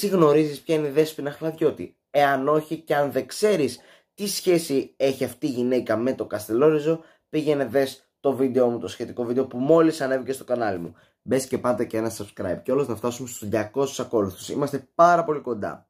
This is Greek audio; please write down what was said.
Τι γνωρίζεις ποια είναι η Δέσποινα Χλαδιώτη. Εάν όχι και αν δεν ξέρεις τι σχέση έχει αυτή η γυναίκα με το Καστελόριζο, πήγαινε δες το βίντεο μου, το σχετικό βίντεο που μόλις ανέβηκε στο κανάλι μου. Μπες και πάντα και ένα subscribe και όλος να φτάσουμε στους 200 ακόλουθους. Είμαστε πάρα πολύ κοντά.